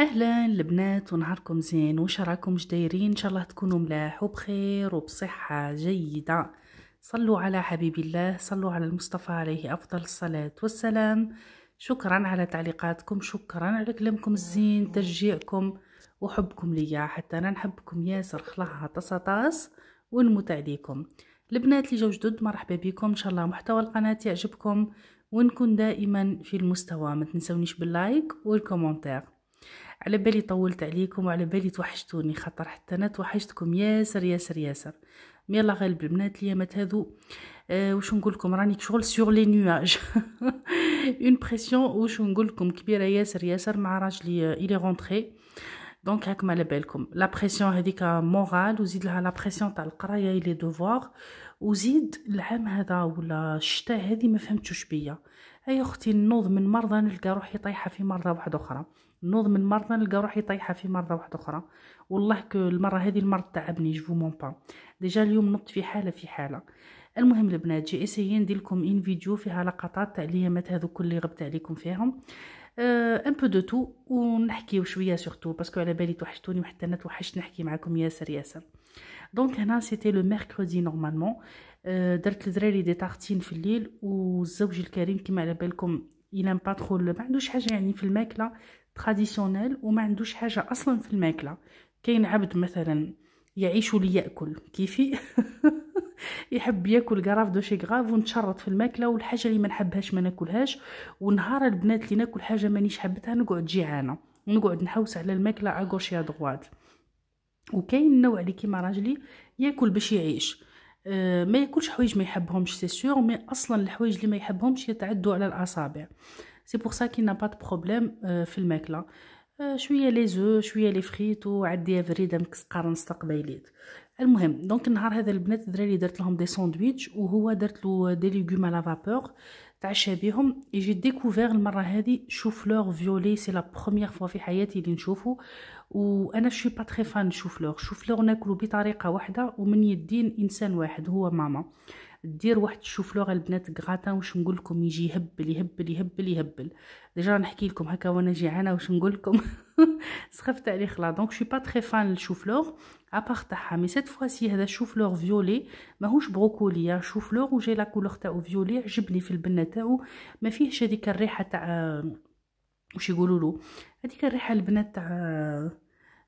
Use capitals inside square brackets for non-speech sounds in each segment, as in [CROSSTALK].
اهلا البنات ونهاركم زين وش راكم دايرين ان شاء الله تكونوا ملاح وبخير وبصحه جيده صلوا على حبيب الله صلوا على المصطفى عليه افضل الصلاه والسلام شكرا على تعليقاتكم شكرا على كلامكم الزين تشجيعكم وحبكم ليا حتى انا نحبكم ياسر خلاها طاس ونموت عليكم البنات اللي جاو جدد مرحبا بكم ان شاء الله محتوى القناه يعجبكم ونكون دائما في المستوى ما تنسونيش باللايك والكومنتير على بالي طولت عليكم وعلى بالي توحشتوني خاطر حتى انا توحشتكم ياسر ياسر ياسر مي الله غالب البنات ليامات هذو أه واش نقول لكم راني شغل سيغ لي نواج اون بريسيون واش نقول لكم كبيره ياسر ياسر مع راجلي الي رونتري دونك هاكم على بالكم لا بريسيون هذيك مورال وزيد لها لا بريسيون تاع القرايه لي دوفوار وزيد العام هذا ولا الشتاء هذه ما فهمتش بيا اي اختي نوض من مرضى نلقى روحي طايحه في مرضى واحده اخرى نوض من مرضى نلقى روحي طايحه في مرضى واحده اخرى والله كو المره هذه المرض تعبني جو مون با ديجا اليوم نط في حاله في حاله المهم البنات جي اسيي ندير لكم ان فيديو فيها لقطات تاع ليامات هذوك اللي غبت عليكم فيهم ان بو دو تو ونحكيو شويه سورتو باسكو على بالي توحشتوني وحتى انا توحشت نحكي معكم ياسر ياسر دونك هنا سيتي لو ميركودي نورمالمون درت للدراري دي تارتين في الليل والزوج الكريم كما على بالكم يلام با ما عندوش حاجه يعني في الماكله تراديسيونيل وما عندوش حاجه اصلا في الماكله كاين عبد مثلا يعيش لياكل كيفي [LAUGHS] يحب ياكل كراف دو شي غراف ونتشرط في الماكله والحاجه اللي ما نحبهاش ما ناكلهاش ونهار البنات اللي ناكل حاجه مانيش حبتها نقعد جيعانه ونقعد نحوس على الماكله اغوش يا دغوات وكاين النوع اللي كيما راجلي ياكل باش يعيش أه ما ياكلش حوايج ما يحبهمش سي سيغ مي اصلا الحوايج اللي ما يحبهمش يتعدوا على الاصابع أه سي بور سا كي با دو بروبليم في الماكله euh, شويه لي زو شويه لي فريت وعدي فريده مكسقاره نص المهم دونك النهار هذا البنات الدراري درت لهم دي ساندويتش وهو درت له دي ليغوم على فابور تعشى بيهم يجي ديكوفير المره هذه شوفلور فيولي سي لا بروميير فوا في حياتي اللي نشوفه وانا شو با تري فان شوفلور شوفلور ناكلو بطريقه واحده ومن يدين انسان واحد هو ماما دير واحد الشوفلوغ البنات غراتان واش نقول لكم يجي يهبل يهبل يهبل يهبل ديجا نحكي لكم هكا وانا جيعانه واش نقول لكم سخفت عليه خلاص دونك شو با تري فان الشوفلوغ ابار تاعها مي سيت فواسي هذا الشوفلوغ فيولي ماهوش بروكولي شوفلوغ وجاي لا كولور تاعو فيولي عجبني في البنه تاعو ما فيهش هذيك الريحه تاع آه، واش يقولوا له هذيك الريحه البنات تاع آه،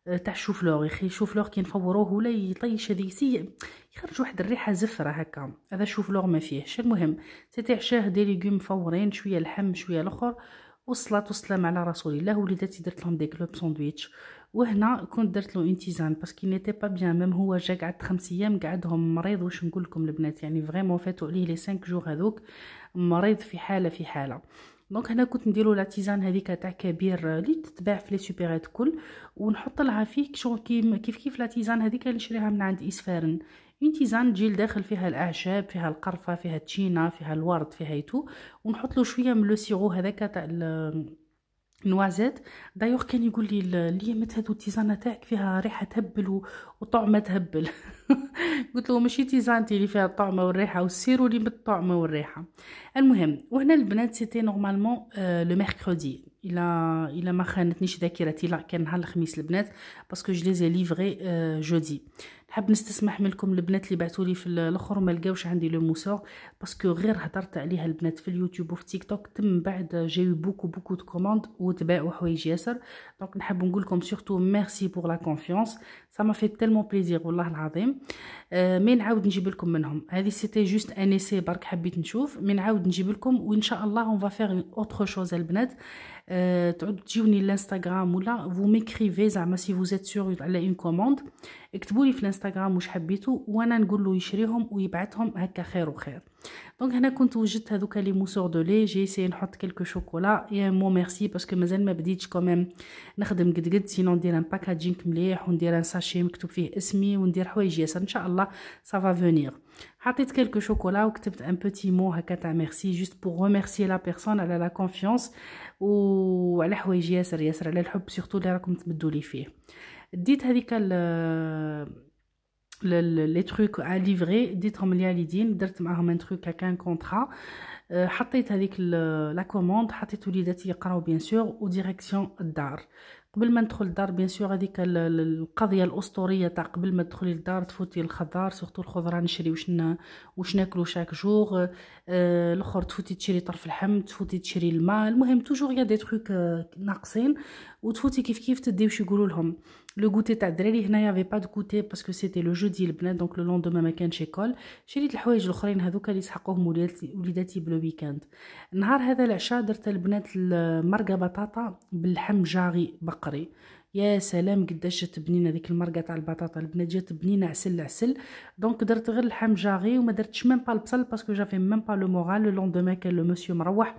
آه، تاع الشوفلور يخي الشوفلور كي نفوروه ولا يطيش سي يخرج واحد الريحه زفره هكا هذا الشوفلور ما فيهش المهم سيتي عشاه دي ليغوم مفورين شويه لحم شويه الاخر والصلاة والسلام على رسول الله وليداتي درت لهم دي كلوب ساندويتش وهنا كنت درت له اون تيزان باسكو نيتي با بيان ميم هو جا قعد خمس ايام قعدهم مريض واش نقول لكم البنات يعني فريمون فاتوا عليه لي 5 جوغ هذوك مريض في حاله في حاله دونك هنا كنت نديرو لا تيزان هذيك تاع كبير اللي تتباع في لي سوبرات كل ونحط لها فيه شغل كيف كيف لا تيزان هذيك اللي نشريها من عند اسفارن اون تيزان تجي داخل فيها الاعشاب فيها القرفه فيها التشينا فيها الورد فيها يتو ونحط له شويه من لو سيرو هذاك تاع نوازيت دايوغ كان يقول لي اليمت هذو التيزانه تاعك فيها ريحه تهبل وطعمه تهبل [LAUGHS] قلت له ماشي تيزانتي اللي فيها الطعمه والريحه والسيرو اللي بالطعمه والريحه المهم وهنا البنات سيتي نورمالمون لو ميركودي الا الا ما خانتنيش ذاكرتي لا كان نهار الخميس البنات باسكو جو ليزي ليفري جودي نحب نستسمح منكم البنات اللي بعثوا لي في الاخر وما لقاوش عندي لو موسور باسكو غير هضرت عليها البنات في اليوتيوب وفي تيك توك تم بعد جايو بوكو بوكو دو كوموند وتباعوا حوايج ياسر دونك نحب نقول لكم سورتو ميرسي بور لا كونفيونس سا ما في تيلمون بليزير والله العظيم آه euh, مي نعاود نجيب لكم منهم هذه سيتي جوست ان اسي برك حبيت نشوف مي نعاود نجيب لكم وان شاء الله اون فافير فيغ اوتر شوز البنات آه تعود تجيوني الانستغرام ولا فو ميكريفي زعما سي فو زيت سور على اون كوموند اكتبوا لي في الانستغرام واش حبيتو وانا نقول له يشريهم ويبعثهم هكا خير وخير دونك هنا كنت وجدت هذوك لي موسور دو لي جي سي نحط كلك شوكولا يا مو ميرسي باسكو مازال ما بديتش كوميم نخدم قد قد سينو ندير ان باكاجينغ مليح وندير ان ساشي مكتوب فيه اسمي وندير حوايج ياسر ان شاء الله سافا فونيغ حطيت كلك شوكولا وكتبت ان بوتي مو هكا تاع ميرسي جوست بور ريميرسي لا بيرسون على لا كونفيونس وعلى حوايج ياسر ياسر على الحب سورتو اللي راكم تبدوا لي فيه ديت هذيك لي تروك ا ليفري ديتهم ليا ليدين درت معاهم ان تروك هكا ان كونطرا حطيت هذيك لا كوموند حطيت وليداتي يقراو بيان سور وديريكسيون الدار قبل ما ندخل الدار بيان سور هذيك القضيه الاسطوريه تاع قبل ما تدخلي للدار تفوتي الخضار سورتو الخضره نشري واش واش ناكلو شاك جوغ آه الاخر تفوتي تشري طرف الحم تفوتي تشري الماء المهم توجور يا دي تروك ناقصين وتفوتي كيف كيف تديو واش يقولوا لهم لو غوتي تاع الدراري هنايا في با دو غوتي باسكو سيتي لو جودي البنات دونك لو لوندو ما كانش ايكول شريت الحوايج الاخرين هذوك اللي سحقوهم وليداتي وليداتي بلو ويكاند نهار هذا العشاء درت البنات المرقه بطاطا باللحم جاغي بقري يا سلام قداش جات بنينه ديك المرقه تاع البطاطا البنات جات بنينه عسل عسل دونك درت غير اللحم جاغي وما درتش ميم با البصل باسكو جافي ميم با لو مورال لو لوندوما كان لو مسيو مروح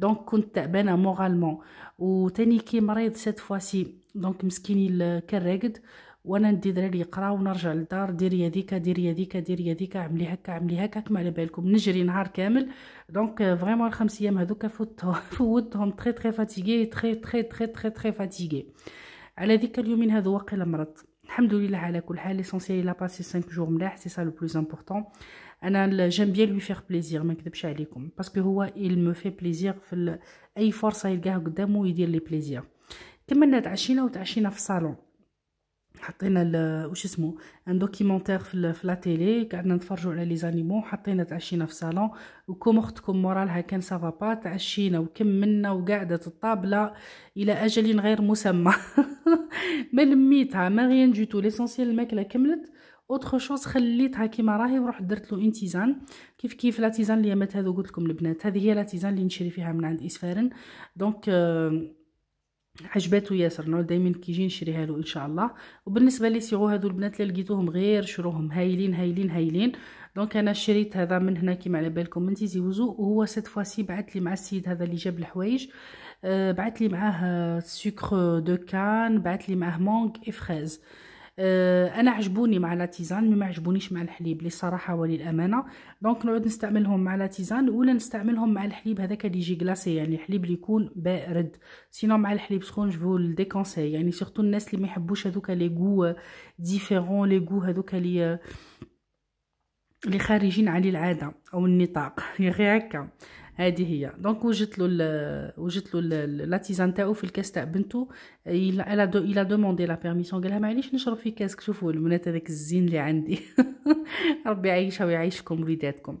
دونك كنت تعبانه مورالمون وتاني كي مريض سيت فواسي دونك مسكيني كان راقد وانا ندي دراري يقراو ونرجع للدار ديري هذيك ديري هذيك ديري هذيك عملي هكا عملي هكا كما على بالكم نجري نهار كامل دونك فريمون الخمس ايام هذوك [LAUGHS] فوتهم فوتهم تري تري فاتيغي تري تري تري تري تري فاتيغي على ذيك اليومين هذو واقيلا مرض الحمد لله على كل حال ليسونسيال لا باسي 5 جور ملاح سي سا لو بلوز امبورطون انا جيم بيان لوي فيغ بليزير ما نكذبش عليكم باسكو هو il me fait بليزير في ال... اي فرصه يلقاها قدامه يدير لي بليزير كملنا تعشينا وتعشينا في الصالون حطينا واش اسمه ان دوكيمونتير في, في لا تيلي قعدنا نتفرجوا على لي زانيمو حطينا تعشينا في صالون وكم اختكم مورالها كان سافا با تعشينا وكملنا وقعدت الطابله الى اجل غير مسمى [LAUGHS] ما لميتها ما غيان جوتو ليسونسيال الماكله كملت اوتر شوز خليتها كيما راهي ورحت درت له انتيزان كيف كيف لا تيزان مات هذو قلت لكم البنات هذه هي لا تيزان اللي نشري فيها من عند اسفارن دونك آه، عجباتو ياسر نو دائما كيجي نشريها له ان شاء الله وبالنسبه لي سيغو هادو البنات اللي لقيتوهم غير شروهم هايلين هايلين هايلين دونك انا شريت هذا من هنا كيما على بالكم من تيزي وزو وهو سيت فواسي بعث لي مع السيد هذا اللي جاب الحوايج آه بعث لي معاه سكر دو كان بعث لي معاه مانغ افريز آه، انا عجبوني مع لا تيزان ما عجبونيش مع الحليب لصراحه وللامانه دونك نعود نستعملهم مع لا تيزان ولا نستعملهم مع الحليب هذاك اللي يجي كلاصي يعني الحليب اللي يكون بارد سينو مع الحليب سخون جو دي كونساي يعني سورتو الناس اللي ما يحبوش هذوك لي غو ديفيرون لي غو هذوك اللي اللي خارجين على العاده او النطاق يا [LAUGHS] غير هكا هذه هي دونك وجدت له وجدت له لا تيزان تاعو في الكاس تاع بنته الا دو الا دوموندي لا بيرميسيون قالها معليش نشرب في كاسك شوفوا البنات هذاك الزين اللي عندي [LAUGHS] ربي يعيشها ويعيشكم وليداتكم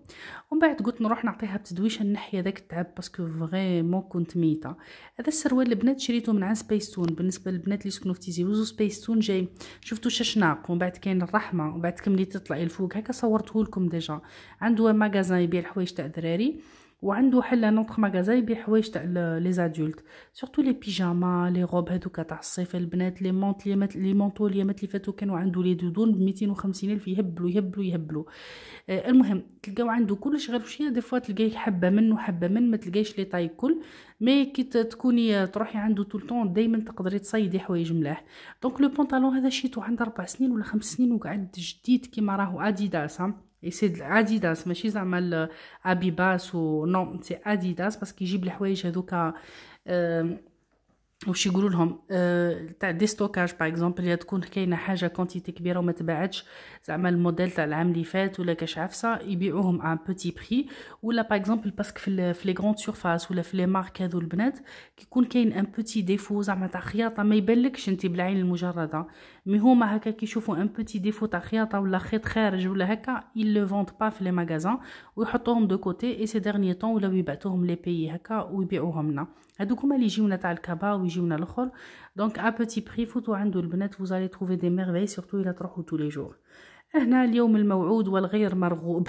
ومن بعد قلت نروح نعطيها بتدويشه نحي هذاك التعب باسكو فريمون كنت ميته هذا السروال البنات شريته من عند سبيستون بالنسبه للبنات اللي يسكنوا في تيزي وزو سبيستون جاي شفتوا ششناق ومن بعد كاين الرحمه ومن بعد كملي تطلعي الفوق هكا صورته لكم ديجا عنده ماغازان يبيع الحوايج تاع الدراري وعنده حل نوتر مغازا يبيع حوايج تاع لي زادولت سورتو لي بيجاما لي روب هذوك تاع الصيف البنات لي مونت لي مات لي مونطو مات لي فاتو كانوا عنده لي دودون ب 250 الف يهبلوا يهبلوا يهبلوا آه المهم تلقاو عنده كلش غير شويه دي فوا تلقايه حبه من وحبه من ما تلقايش لي طاي كل مي كي تكوني آه، تروحي عنده طول طون دائما تقدري تصيدي حوايج ملاح دونك لو بونطالون هذا شيتو عند اربع سنين ولا خمس سنين وقعد جديد كيما راهو اديداس اي سي اديداس ماشي زعما ابيباس و نو سي اديداس باسكو كيجيب الحوايج هذوكا واش يقولوا لهم تاع دي ستوكاج باغ اكزومبل يا تكون كاينه حاجه كونتيتي كبيره وما تباعتش زعما الموديل تاع العام اللي فات ولا كاش عفسه يبيعوهم ان بوتي بري ولا باغ اكزومبل باسكو في في لي غروند سورفاس ولا في لي مارك هذو البنات كيكون كاين ان بوتي ديفو زعما تاع خياطه ما يبانلكش انت بالعين المجرده mais on m'a qui chauffe un petit défaut à rien ou la retraite je le hein ils le vendent pas les magasins ou ils de côté et ces derniers temps où là ils battent les pays hein ou ils bient au hamna et du coup ils jouent un kaba ou ils un l'alcool donc à petit prix photo en double net vous allez trouver des merveilles surtout il a trois tous les jours هنا اليوم الموعود والغير مرغوب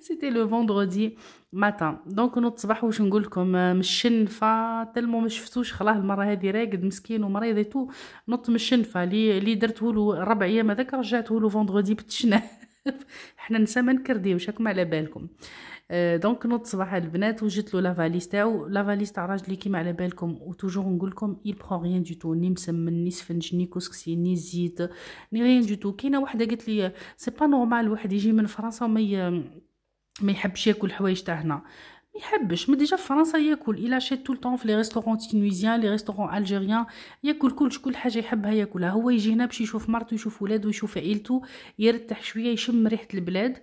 سيتي لو فوندردي ماتان دونك نوض الصباح واش نقول لكم آه، من الشنفه تلمو ما شفتوش خلاه المره هذه راقد مسكين ومريض تو نط من لي لي درته له ربع ايام هذاك رجعته له فوندردي بتشنا حنا نسى ما نكرديوش راكم على بالكم دونك نوض صباح البنات وجدت له لافاليز تاعو لافاليز تاع راجلي كيما على بالكم وتوجور نقول لكم اي برون ريان دو تو ني مسمن ني سفنج ني كسكسي ني زيت ني ريان دو تو كاينه وحده قالت لي سي با نورمال واحد يجي من فرنسا وما ما يحبش ياكل حوايج تاع هنا يحبش ما ديجا في فرنسا ياكل الا شي طول طون في لي ريستورون تينويزيان لي ريستورون الجيريان ياكل كلش كل حاجه يحبها ياكلها هو يجي هنا باش يشوف مرتو يشوف ولادو يشوف عائلتو يرتاح شويه يشم ريحه البلاد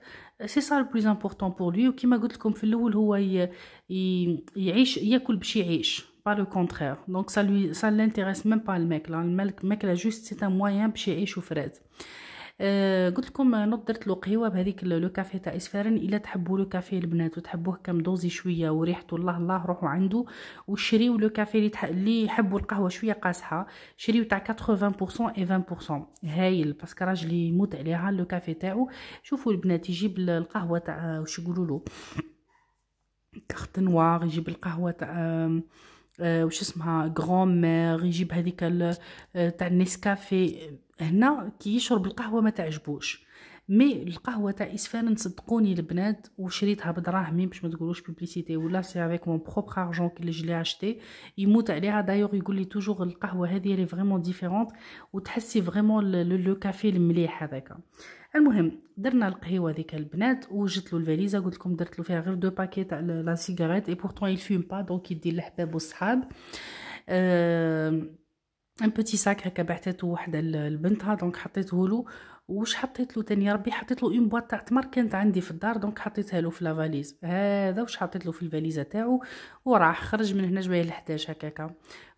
سي سا البلوز امبورطون بور لو وكيما قلت لكم في الاول هو ي... ي... يعيش ياكل باش يعيش با لو كونترير دونك سا لو سا لانتيريس ميم با الماكله الماكله جوست سي ان مويان باش يعيش وفراد آه، قلت لكم نوض درت له قهوه بهذيك لو كافيه تاع اسفارن الا تحبوا لو كافيه البنات وتحبوه دوزي شويه وريحته الله الله روحوا عنده وشريو لو كافيه اللي اللي يحبوا القهوه شويه قاصحه شريو تاع 80% اي 20% هايل باسكو راجلي يموت عليها لو كافيه تاعو شوفوا البنات يجيب القهوه تاع آه، واش يقولوا له كارت نوار يجيب القهوه تاع آه، واش اسمها غرام مير يجيب هذيك تاع نيسكافيه هنا كي يشرب القهوه ما تعجبوش مي القهوه تاع اسفان صدقوني البنات وشريتها بدراهمي باش ما تقولوش بوبليسيتي ولا سي افيك مون بروبر ارجون كي جلي اشتي يموت عليها دايوغ يقول لي توجور القهوه هذه لي فريمون ديفيرونت وتحسي فريمون لو كافي المليح هذاك المهم درنا القهيوه هذيك البنات وجدت له الفاليزه قلت لكم درت له فيها غير دو باكي تاع لا سيغاريت اي بورتون يل فيم با دونك يدي الحباب والصحاب أه ان بوتي ساك هكا بعثته وحده لبنتها دونك حطيته له واش حطيت له تاني ربي حطيت له اون بواط تاع تمر كانت عندي في الدار دونك حطيتها له في لافاليز هذا واش حطيت له في الفاليزه تاعو وراح خرج من هنا جوايه لحداش هكاكا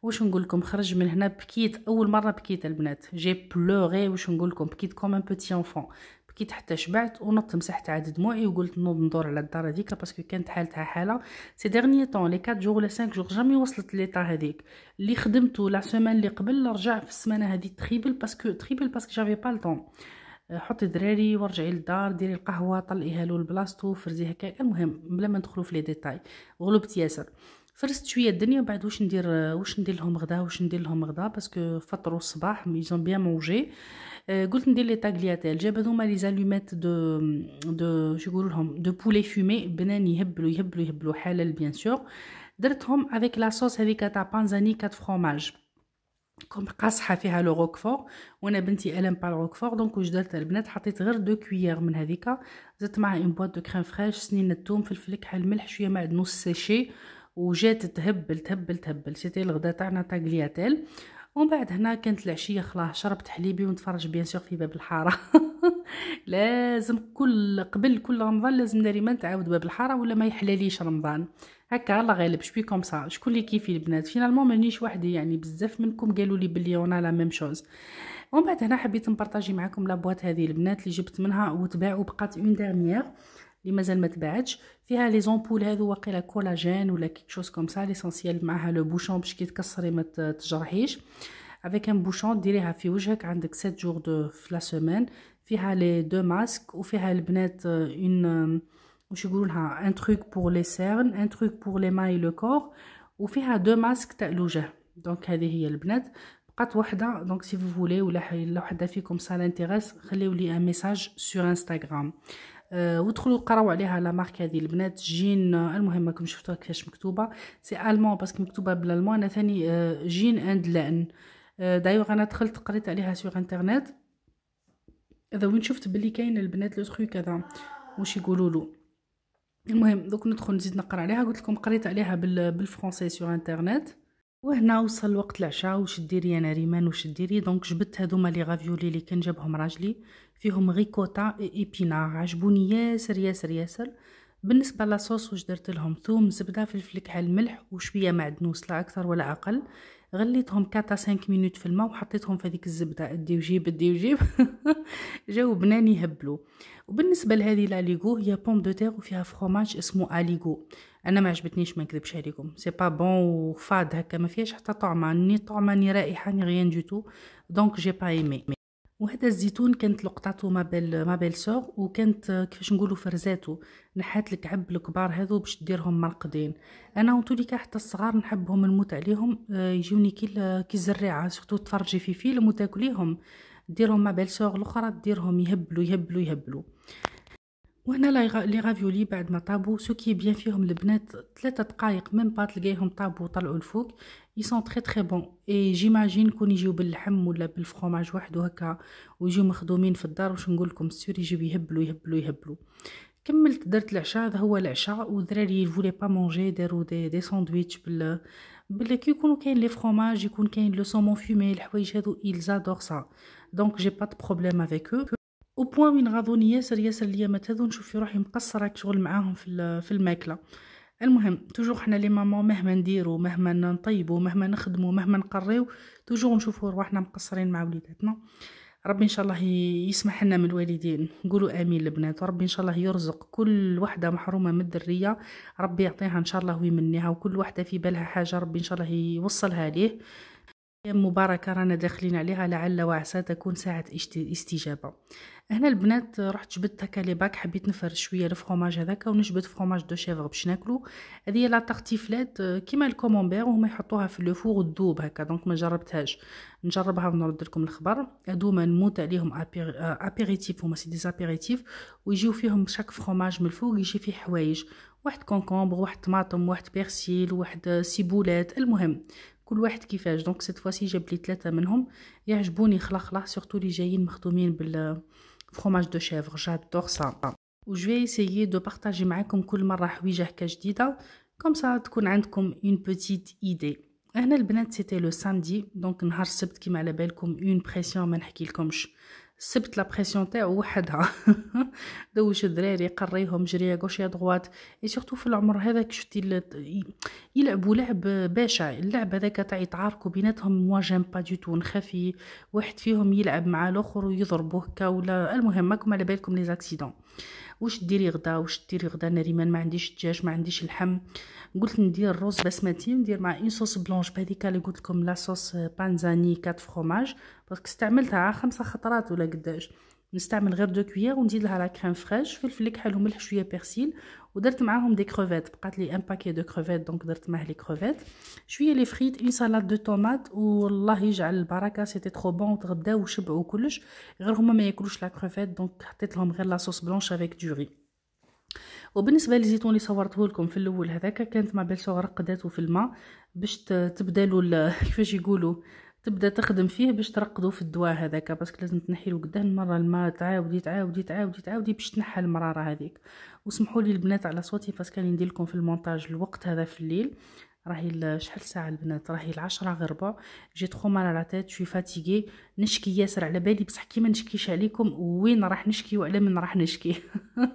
واش نقول لكم خرج من هنا بكيت اول مره بكيت البنات جي بلوغي واش نقول لكم بكيت كوم ان بوتي انفون بكيت حتى شبعت ونط مسحت عاد دموعي وقلت نوض ندور على الدار هذيك باسكو كانت حالتها حاله سي ديرني طون لي 4 جوغ ولا 5 جوغ جامي وصلت ليطا هذيك اللي خدمته لا سيمين اللي قبل رجع في السمانه هذه تخيبل باسكو تخيبل باسكو جافي با لطون حطي دراري وارجعي للدار ديري القهوه طلقيها له لبلاصتو فرزيها هكا المهم بلا ما ندخلو في لي ديتاي غلبت ياسر فرست شويه الدنيا بعد واش ندير واش ندير لهم غدا واش ندير لهم غدا باسكو فطروا الصباح ميزون بيان مونجي قلت ندير لي تاغلياتيل جاب هذوما لي زالومات دو دو شو يقولوا لهم دو بولي فومي بنان يهبلوا يهبلوا يهبلوا حلال بيان سور درتهم افيك لاصوص هذيك تاع بانزاني كات فرماج كوم قاصحه فيها لو روكفور وانا بنتي الام با روكفور دونك واش درت البنات حطيت غير دو كويير من هذيك زدت معها اون بواط دو كريم فريش سنين الثوم فلفل كحل ملح شويه معدنوس ساشي وجات تهبل تهبل تهبل سيتي الغدا تاعنا تاع غلياتيل ومن بعد هنا كانت العشيه خلاص شربت حليبي ونتفرج بيان سور في باب الحاره [LAUGHS] لازم كل قبل كل رمضان لازم ما تعاود باب الحاره ولا ما يحلاليش رمضان هكا الله غالب شوي كوم سا شكون اللي كيفي البنات فينالمون مانيش وحدي يعني بزاف منكم قالوا لي بلي اون لا ميم شوز ومن بعد هنا حبيت نبارطاجي معكم لابوات هذه البنات اللي جبت منها وتباعوا بقات اون ديرنيير اللي مازال ما تباعتش فيها لي زامبول هادو واقيلا كولاجين ولا كيك شوز كوم سا ليسونسيال معاها لو بوشون باش كي تكسري ما تجرحيش افيك ان بوشون ديريها في وجهك عندك 7 جور دو في لا سيمين فيها لي دو ماسك وفيها البنات اون euh، euh، واش يقولولها ان تروك بور لي سيرن ان تروك بور لي ماي لو كور وفيها دو ماسك تاع الوجه دونك هذه هي البنات بقات وحده دونك سي فو فولي ولا وحده فيكم سا لانتيريس خليولي ان ميساج سور انستغرام آه، ودخلوا قراو عليها لا مارك هذه البنات جين آه، المهم راكم شفتوها كيفاش مكتوبه سي المون باسكو مكتوبه بالالمان انا ثاني آه، جين اند لان دايوغ انا دخلت قريت عليها سوغ انترنت اذا وين شفت بلي كاين البنات لو تخيو كذا واش يقولوا له المهم دوك ندخل نزيد نقرا عليها قلت لكم قريت عليها بالفرونسي سوغ انترنت وهنا وصل وقت العشاء وش ديري انا ريمان وش ديري دونك جبت هذوما لي غافيولي اللي كان جابهم راجلي فيهم اي ايبينار عجبوني ياسر ياسر ياسر بالنسبه لاصوص واش درت لهم ثوم زبده فلفل كحل ملح وشويه معدنوس لا اكثر ولا اقل غليتهم 4 5 مينوت في الماء وحطيتهم في هذيك الزبده ادي وجيب ادي وجيب [LAUGHS] جاو بنان يهبلوا وبالنسبه لهذه لاليغو هي بوم دو تيغ وفيها فرماج اسمه اليغو انا ما عجبتنيش ما نكذبش عليكم سي با بون وفاد هكا ما فيهاش حتى طعمه ني طعمه ني رائحه ني غيان دو تو دونك جي با ايمي وهذا الزيتون كانت لقطاته ما بال ما بال سوغ وكانت كيفاش نقولوا فرزاتو نحات عب الكبار هذو باش ديرهم مرقدين انا وطوليكا حتى الصغار نحبهم نموت عليهم آه، يجوني كي كي الزريعه سورتو تفرجي في فيلم وتاكليهم ديرهم ما بال سوغ الاخرى ديرهم يهبلوا يهبلوا يهبلوا وهنا لي غافيولي بعد ما طابو سو كي بيان فيهم البنات ثلاثه دقائق ميم با تلقايهم طابو طلعوا الفوق اي سون تري تري بون اي جيماجين كون يجيو باللحم ولا بالفرomage وحده هكا ويجيو مخدومين في الدار واش نقول لكم السور يجيو يهبلوا يهبلوا يهبلوا كملت درت العشاء هذا هو العشاء والدراري فولي با مونجي داروا دي, دي ساندويتش بال بلي كي يكونوا كاين لي فرomage يكون كاين لو سومون فيمي الحوايج هذو ils adorent ça donc j'ai pas de problème avec وبوان وين غاضوني ياسر ياسر ليا ما تاذو نشوف في روحي مقصره شغل معاهم في في الماكله المهم توجو حنا لي ماما مهما نديرو مهما نطيبو مهما نخدمو مهما نقريو توجو نشوفو رواحنا مقصرين مع وليداتنا ربي ان شاء الله يسمح لنا من الوالدين نقولوا امين البنات وربي ان شاء الله يرزق كل وحده محرومه من الذريه ربي يعطيها ان شاء الله ويمنيها وكل وحده في بالها حاجه ربي ان شاء الله يوصلها ليه أيام مباركة رانا داخلين عليها لعل وعسى تكون ساعة استجابة هنا البنات رحت جبت هكا لي باك حبيت نفرش شويه الفرماج هذاك ونجبد فرماج دو شيفغ باش ناكلو هذه لا تارتيفلات كيما الكومونبير وهما يحطوها في لو فور وتذوب هكا دونك ما جربتهاش نجربها ونرد لكم الخبر هذوما نموت عليهم ابيريتيف هما سي دي ابيريتيف ويجيو فيهم شاك فرماج من الفوق يجي فيه حوايج واحد كونكومبر واحد طماطم واحد بيرسيل واحد سيبولات المهم كل واحد كيفاش دونك سيت فواسي جاب لي ثلاثه منهم يعجبوني خلاخلا سورتو اللي جايين مخدومين بال فرomage دو شيفر جادور سا و جو ايسيي دو بارطاجي معاكم كل مره حويجه هكا جديده كوم سا تكون عندكم اون بوتيت ايدي هنا البنات سيتي لو سامدي دونك نهار السبت كيما على بالكم اون بريسيون ما نحكي لكمش سبت لابريسيون تاعو وحدها [LAUGHS] دوش الدراري قريهم جري غوش يا دغوات اي سورتو في العمر هذاك شتي يلعبوا لعب باشا اللعب هذاك تاع يتعاركوا بيناتهم موا جيم با دي تو نخافي واحد فيهم يلعب مع الاخر ويضربوه كا ولا المهم ماكم على بالكم لي زاكسيدون واش ديري غدا واش ديري غدا انا ما عنديش الدجاج ما عنديش اللحم قلت ندير الرز بسمتي وندير مع اون صوص بلونش بهذيك اللي قلت لكم لا صوص بانزاني كات فرماج باسكو استعملتها خمسة خطرات ولا قداش نستعمل غير دو كويير ونزيد لها لا كريم فريش فلفل كحل وملح شويه بيرسيل ودرت معاهم دي كروفيت بقات لي ان باكي دو كروفيت دونك درت معاه لي كروفيت شويه لي فريت اون سالاد دو طوماط والله يجعل البركه سيتي ترو بون وتغداو وشبعوا كلش غير هما ما ياكلوش لا كروفيت دونك حطيت لهم غير لا صوص بلونش افيك دوري وبالنسبه للزيتون اللي صورته لكم في الاول هذاك كانت ما بيل صغر قداتو في الماء باش تبدلوا [LAUGHS] كيفاش يقولوا تبدا تخدم فيه باش ترقدو في الدواء هذاك باسكو لازم تنحيلو قداه المره الماء تعاودي تعاودي تعاودي تعاودي باش تنحى المراره هذيك وسمحوا لي البنات على صوتي باسكو ندير لكم في المونتاج الوقت هذا في الليل راهي شحال ساعه البنات راهي العشرة غير ربع جي تخو مال على تيت شوي فاتيغي نشكي ياسر على بالي بصح كيما نشكيش عليكم وين راح نشكي وعلى من راح نشكي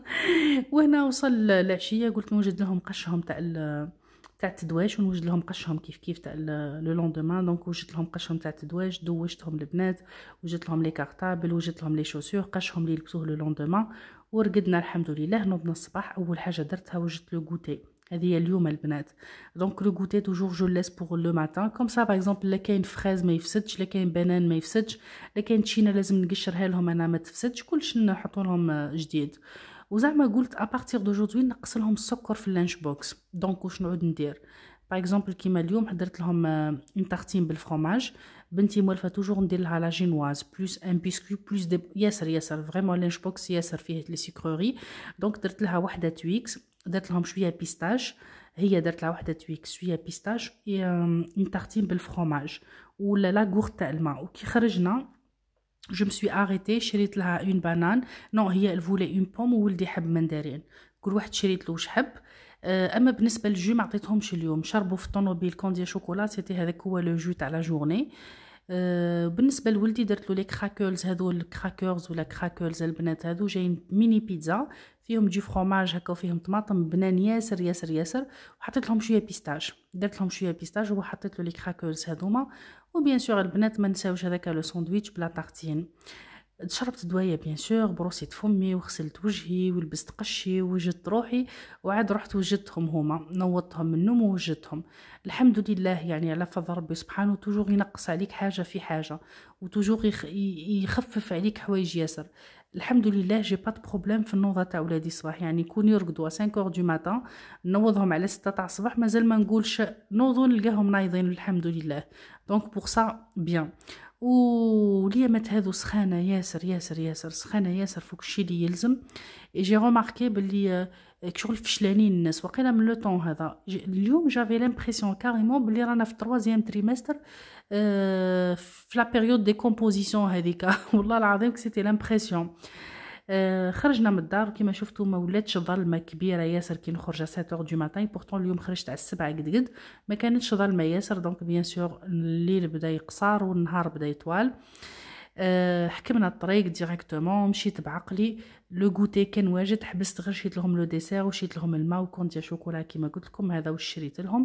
[LAUGHS] وهنا وصل العشيه قلت نوجد لهم قشهم تاع تاع التدواج ونوجد لهم قشهم كيف كيف تاع لو لوندومان دونك وجدت لهم قشهم تاع التدواج دوجتهم البنات وجدت لهم لي كارطابل وجدت لهم لي شوسور قشهم لي لبسوه لو لوندومان ورقدنا الحمد لله نوضنا الصباح اول حاجه درتها وجدت لو غوتي هذه هي اليوم البنات دونك لو غوتي توجور جو ليس بوغ لو ماتان كوم سا باغ اكزومبل لا كاين فريز ما يفسدش لا كاين بنان ما يفسدش لا كاين تشينا لازم نقشرها لهم انا ما تفسدش كلش نحطوا لهم جديد وزعما قلت ابارتيغ دو نقص لهم السكر في اللانش بوكس دونك واش نعود ندير باغ اكزومبل كيما اليوم حضرت لهم اون تارتين بالفرماج بنتي موالفه توجور ندير لها لا جينواز بلوس ان بيسكو بلوس دي ياسر ياسر فريمون لانش بوكس ياسر فيه لي سكروري دونك درت لها وحده تويكس درت لهم شويه بيستاش هي درت لها وحده تويكس شويه بيستاش اون تارتين بالفرماج ولا لا تاع الماء وكي خرجنا جو مسوي اريتي شريت لها اون بانان نو هي الفولي اون بوم ولدي حب مندرين كل واحد شريت له واش حب آه، اما بالنسبه للجو ما عطيتهمش اليوم شربوا في الطوموبيل كونديا شوكولا سيتي هذاك هو لو جو تاع لا جورني آه، بالنسبه لولدي درت له لي كراكرز هذو الكراكرز ولا كراكرز البنات هذو جايين ميني بيتزا فيهم دي فروماج هكا وفيهم طماطم بنان ياسر ياسر ياسر وحطيت لهم شويه بيستاج درت لهم شويه بيستاج وحطيت له لي كراكرز هذوما وبيان سور البنات ما نساوش هذاك لو ساندويتش بلا تارتين شربت دوايا بيان سور بروسيت فمي وغسلت وجهي ولبست قشي وجدت روحي وعاد رحت وجدتهم هما نوضتهم من النوم وجدتهم الحمد لله يعني على فضل ربي سبحانه توجور ينقص عليك حاجه في حاجه وتوجور يخفف عليك حوايج ياسر الحمد لله جي با بروبليم في النوضه تاع ولادي الصباح يعني يكون يرقدوا 5 اور دو ماتان نوضهم على 6 تاع الصباح مازال ما نقولش نوضوا نلقاهم نايضين الحمد لله دونك بوغ سا بيان ليامات هادو سخانه ياسر ياسر ياسر سخانه ياسر فوق الشي اللي يلزم جي روماركي بلي آه، شغل فشلانين الناس وقيلا من لو طون هذا اليوم جافي لامبريسيون كاريمون بلي رانا في تروازيام تريمستر آه، في لا بيريود دي كومبوزيسيون هذيك [LAUGHS] والله العظيم كسيتي لامبريسيون آه، خرجنا من الدار كما شفتوا ما ولاتش ظلمه كبيره ياسر كي نخرج 7 دو ماتين بورتون اليوم خرجت على السبعة قد قد ما كانتش ظلمه ياسر دونك بيان سور الليل بدا يقصر والنهار بدا يطوال آه، حكمنا الطريق ديريكتومون مشيت بعقلي لو غوتي كان واجد حبست غير شريت لهم لو ديسير وشريت لهم الماء وكونت يا شوكولا كيما قلت لكم هذا واش شريت لهم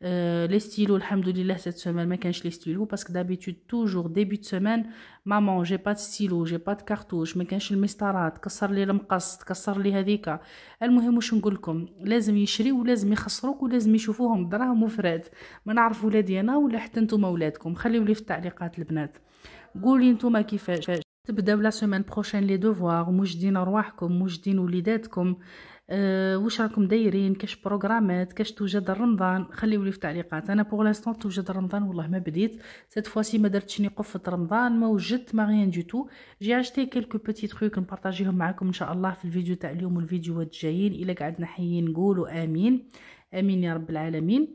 لي آه، ستيلو الحمد لله سيت سومان ما كانش لي ستيلو باسكو دابيتود توجور ديبي دو سيمان ماما جي با ستيلو جي با كارتوش ما كانش المسطرات كسر لي المقص كسر لي هذيك المهم واش نقول لكم لازم يشري ولازم يخسروك ولازم يشوفوهم دراهم وفرات ما نعرف ولادي انا ولا حتى نتوما ولادكم خليولي في التعليقات البنات قولي نتوما كيفاش تبداو لا سيمين بروشين لي دوفوار موجدين رواحكم موجدين وليداتكم أه واش راكم دايرين كاش بروغرامات كاش توجد رمضان خليو لي في التعليقات انا بوغ لانستون توجد رمضان والله ما بديت سيت فواسي ما درتش ني قفه رمضان ما وجدت ما غيان دي تو جي اشتي كيلكو بوتي تروك نبارطاجيهم معكم ان شاء الله في الفيديو تاع اليوم والفيديوهات الجايين الا قعدنا حيين نقولوا امين امين يا رب العالمين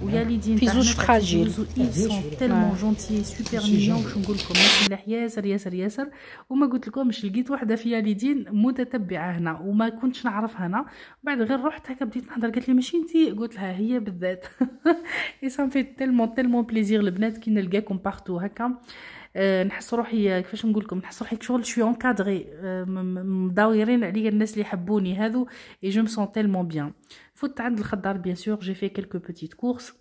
في زوج فراجيل سون تيلمون جونتي سوبر ميون باش لكم ملح ياسر ياسر ياسر وما قلت لكمش لقيت وحده فيها ليدين متتبعه هنا وما كنتش نعرفها انا بعد غير رحت هكا بديت نهضر قالت لي ماشي انت قلت لها هي بالذات اي سان في تيلمون تيلمون بليزير البنات كي نلقاكم بارتو هكا آه، نحس روحي كيفاش نقول لكم نحس روحي شغل شويه انكادري آه، مداورين عليا الناس اللي يحبوني هذو اي جو سون تيلمون بيان فوت عند الخضار بيان سور جي في كلكو بوتيت كورس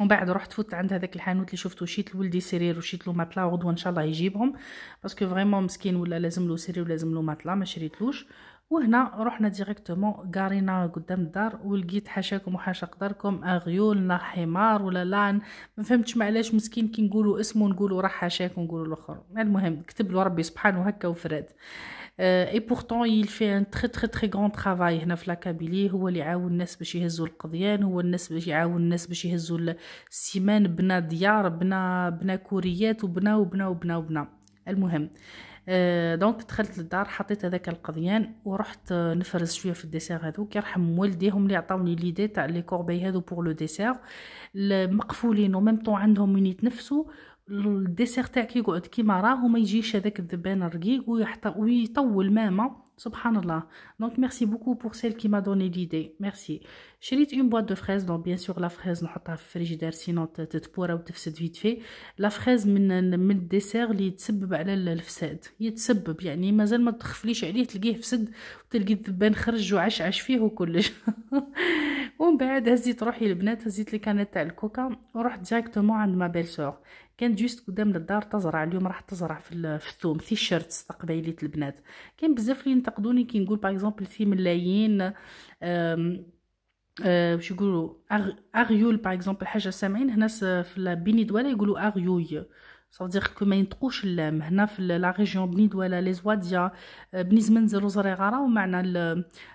ومن بعد رحت فوت عند هذاك الحانوت اللي شفتو شيت لولدي سرير وشيت له ماطلا وغدوه ان شاء الله يجيبهم باسكو فريمون مسكين ولا لازم له سرير ولازم له ماطلا ما شريتلوش آه وهنا رحنا ديريكتومون قارينا قدام الدار ولقيت حاشاكم وحاشا قدركم اغيول لا حمار ولا لان ما فهمتش معلاش مسكين كي نقولوا اسمه نقولوا راه حاشاك ونقولوا الاخر المهم كتب له ربي سبحانه هكا وفراد اي بورتون يل في ان تري تري تري غون ترافاي هنا في لاكابيلي هو اللي يعاون الناس باش يهزوا القضيان هو الناس باش يعاون الناس باش يهزوا السيمان بنا ديار بنا بنا كوريات وبنا وبنا وبنا وبنا المهم آه، دونك دخلت للدار حطيت هذاك القضيان ورحت آه، نفرز شويه في الديسير هذو كيرحم والديهم هم اللي عطاوني ليدي تاع لي كوربي هذو بور لو ديسير مقفولين وميم طون عندهم من يتنفسوا الديسير تاعك يقعد كيما راه وما يجيش هذاك الذبان الرقيق ويطول ماما Subhanallah. Donc, merci beaucoup pour celle qui m'a donné l'idée. Merci. J'ai une boîte de fraises. Donc, bien sûr, la fraise, nous la frigidaire, sinon, tu te pourras ou tu fais vite fait. La fraise, من من dessert, اللي يتسبب على الفساد. يتسبب يعني مازال ما تخفليش عليه تلقيه فسد وتلقي الذبان خرج وعشعش فيه وكلش. ومن بعد هزيت روحي البنات هزيت لي كانت تاع الكوكا ورحت ديريكتومون عند ما بيل سور كانت جوست قدام للدار تزرع اليوم راح تزرع في, في الثوم في الشيرتس تاع البنات كاين بزاف اللي ينتقدوني كي نقول باغ اكزومبل في ملايين باش يقولوا اغيول باغ اكزومبل حاجه سامعين هنا في بيني دوالا يقولوا اغيوي دير كو ما ينطقوش اللام هنا في لا ريجيون بني دوالا لي زواديا بني زمنزل وزريغاره ومعنا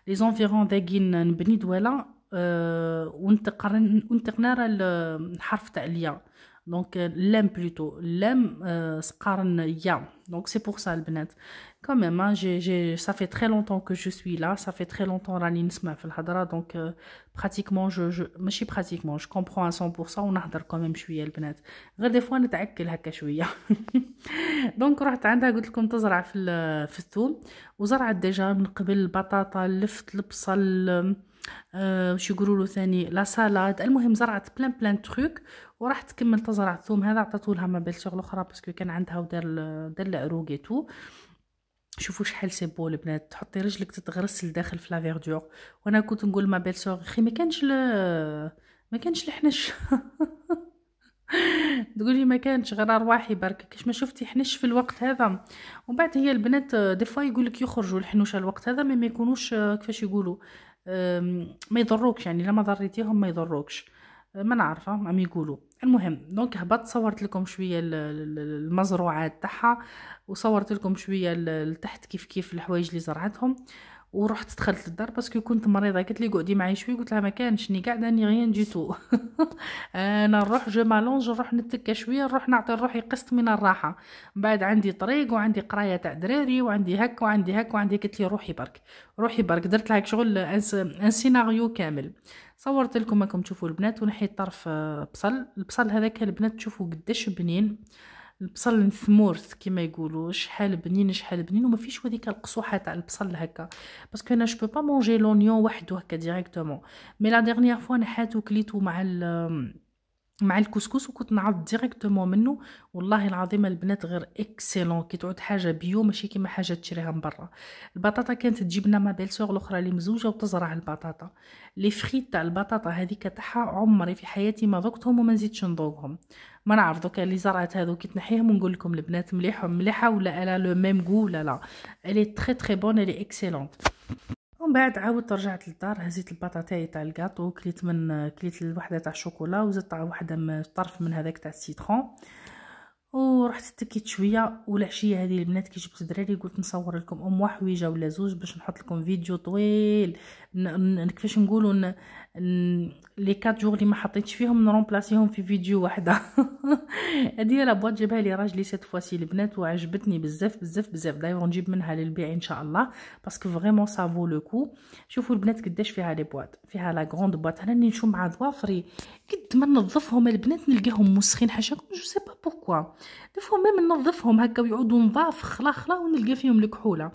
لي زونفيرون داكين بني دوالة آه، ونطق ونطقنا الحرف تاع ليا دونك لام بلوتو لام يا دونك سي بور سا البنات كمان جي جي صافي تري لونتون كو جو سوي لا صافي تري لونتون راني نسمع في الهضره دونك براتيكمون جو جو ماشي براتيكمون جو كومبرون 100% ونهضر كوميم شويه البنات غير دي فوا نتعكل هكا شويه دونك رحت عندها قلت لكم تزرع في في الثوم وزرعت ديجا من قبل البطاطا اللفت البصل آه واش يقولوا له ثاني لا سالاد المهم زرعت بلان بلان تروك وراح تكمل تزرع الثوم هذا عطاتو لها ما شغل اخرى باسكو كان عندها ودار دار العروق تو شوفوا شحال سي بو البنات تحطي رجلك تتغرس لداخل في لا فيردور وانا كنت نقول ما سوغ اخي ما كانش ل... ما كانش الحنش [LAUGHS] تقولي ما كانش غير ارواحي برك كاش ما شفتي حنش في الوقت هذا ومن بعد هي البنات دي آه، فوا يقولك يخرجوا الحنوشه الوقت هذا مي ما يكونوش آه، كيفاش يقولوا ما يضروكش يعني لما ضريتيهم ما يضروكش أه، ما نعرفه عم يقولوا المهم دونك هبط صورت لكم شويه المزروعات تاعها وصورت لكم شويه لتحت كيف كيف الحوايج اللي زرعتهم ورحت دخلت للدار باسكو كنت مريضه قالت لي قعدي معايا شوي قلت لها ما كانش ني قاعده ني غيان دي تو انا نروح جو مالونج نروح نتكى شويه نروح نعطي روحي قسط من الراحه بعد عندي طريق وعندي قرايه تاع دراري وعندي هك وعندي هك وعندي قلت لي روحي برك روحي برك درت لها شغل ان سيناريو كامل صورت لكم راكم تشوفوا البنات ونحيت طرف آه، بصل البصل هذاك البنات تشوفوا قداش بنين البصل مثمورث كما يقولوا شحال بنين شحال بنين وما فيش هذيك القصوحه تاع البصل هكا باسكو انا جو با مونجي لونيون وحده هكا ديريكتومون مي لا ديرنيير فوا انا حاتو كليتو مع مع الكسكس وكنت نعض ديريكتومون منه والله العظيم البنات غير اكسلون كي تعود حاجه بيو ماشي كيما حاجه تشريها من برا البطاطا كانت تجيب لنا ما بيل سوغ الاخرى اللي مزوجه وتزرع البطاطا لي فريت تاع البطاطا هذيك تاعها عمري في حياتي ما ذقتهم وما نزيدش نذوقهم ما نعرف دوكا اللي زرعت هذو كي تنحيهم ونقول لكم البنات مليحهم مليحه ولا الا لو ميم غو ولا لا الي تري تري بون الي اكسلونت ومن بعد عاودت رجعت للدار هزيت البطاطاي تاع الكاطو كليت من كليت الوحده تاع الشوكولا وزدت واحده من طرف من هذاك تاع السيترون ورحت تكيت شويه والعشيه هذه البنات كي جبت دراري قلت نصور لكم ام وحويجه حويجه ولا زوج باش نحط لكم فيديو طويل كيفاش نقولوا لي 4 جوغ اللي ما حطيتش فيهم نرومبلاسيهم في فيديو واحده [LAUGHS] هذه لا بواط جابها لي راجلي سيت فواسي البنات وعجبتني بزاف بزاف بزاف دايوغ نجيب منها للبيع ان شاء الله باسكو فريمون سافو لو كو شوفوا البنات قداش فيها لي بواط فيها لا غروند بواط هنا اللي نشوف مع ضوافري قد ما ننظفهم البنات نلقاهم مسخين حاجه جو سي با دي فوا ميم ننظفهم هكا ويعودوا نضاف خلا خلا ونلقى فيهم الكحوله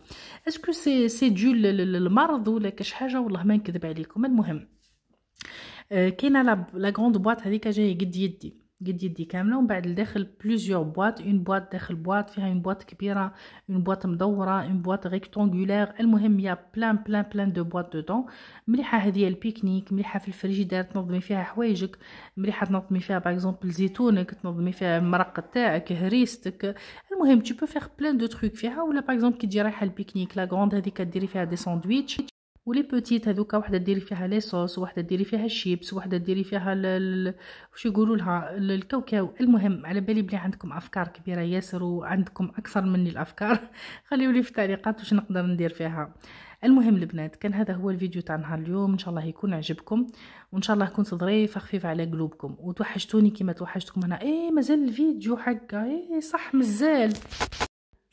اسكو سي سي ديو للمرض ولا كاش حاجه والله ما نكذب عليكم المهم آه، كاينه لا غروند بواط هذيك جايه قد يدي قد يدي كامله ومن بعد لداخل بليزيور بواط اون بواط داخل بواط فيها اون بواط كبيره اون بواط مدوره اون بواط ريكتونغولير المهم يا بلان بلان بلان دو بواط دو دودون مليحه هذه البيكنيك مليحه في الفريجيدير تنظمي فيها حوايجك مليحه تنظمي فيها باغ اكزومبل زيتونك تنظمي فيها المرق تاعك هريستك المهم تي بو فيغ بلان دو تروك فيها ولا باغ اكزومبل كي تجي رايحه البيكنيك لا غروند هذيك ديري فيها دي ساندويتش ولي بوتيت هذوك وحده ديري فيها لي صوص وحده ديري فيها الشيبس وحده ديري فيها ال... وش يقولوا لها الكاوكاو المهم على بالي بلي عندكم افكار كبيره ياسر وعندكم اكثر مني الافكار [LAUGHS] خليولي في التعليقات واش نقدر ندير فيها المهم البنات كان هذا هو الفيديو تاع نهار اليوم ان شاء الله يكون عجبكم وان شاء الله كنت ظريفه خفيفه على قلوبكم وتوحشتوني كما توحشتكم هنا ايه مازال الفيديو حقا ايه صح مازال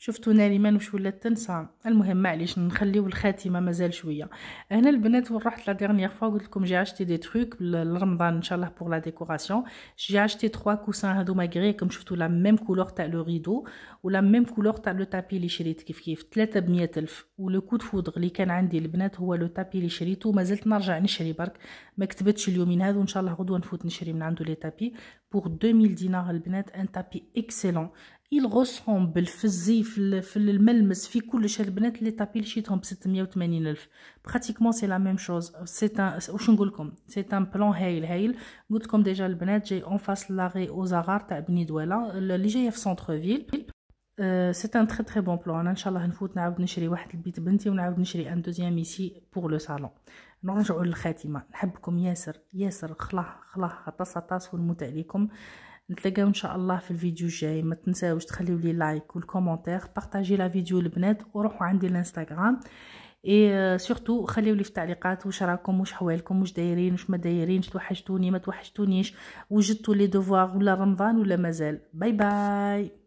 شفتوا ناريمان واش ولات تنسى المهم معليش نخليو الخاتمه مازال شويه هنا البنات وين رحت لا ديرنيير فوا قلت لكم جي اشتي دي تروك لرمضان ان شاء الله بور لا ديكوراسيون جي اشتي 3 كوسان هذوما كري كم شفتوا لا ميم كولور تاع لو ريدو ولا ميم كولور تاع لو تابي اللي شريت كيف كيف 3 ب 100000 ولو كود فودغ اللي كان عندي البنات هو لو تابي اللي شريته مازلت نرجع نشري برك ما كتبتش اليومين هادو ان شاء الله غدوه نفوت نشري من عنده لي تابي بور 2000 دينار البنات ان تابي اكسلون يلغصهم بالفزي في, في الملمس في كلش البنات اللي طابيل شيتهم ب 680 الف براتيكمون سي لا ميم شوز سي واش نقول لكم سي ان بلان هايل هايل قلت لكم ديجا البنات جاي اون فاس لاغي او زغار تاع بني دويله اللي جايه في سونتر فيل سي ان تري تري بون بلان انا ان شاء الله نفوت نعاود نشري واحد البيت بنتي ونعاود نشري ان دوزيام ايسي بور لو صالون نرجعوا للخاتمه نحبكم ياسر ياسر خلاه خلاه غطاس غطاس والمتع عليكم آه نتلاقاو ان شاء الله في الفيديو الجاي ما تنساوش تخليو لي لايك والكومونتير بارطاجي لا فيديو البنات وروحوا عندي الانستغرام اي سورتو euh, خليو لي في التعليقات واش راكم واش حوالكم واش دايرين واش ما دايرينش توحشتوني ما توحشتونيش وجدتوا لي دوفوار ولا رمضان ولا مازال باي باي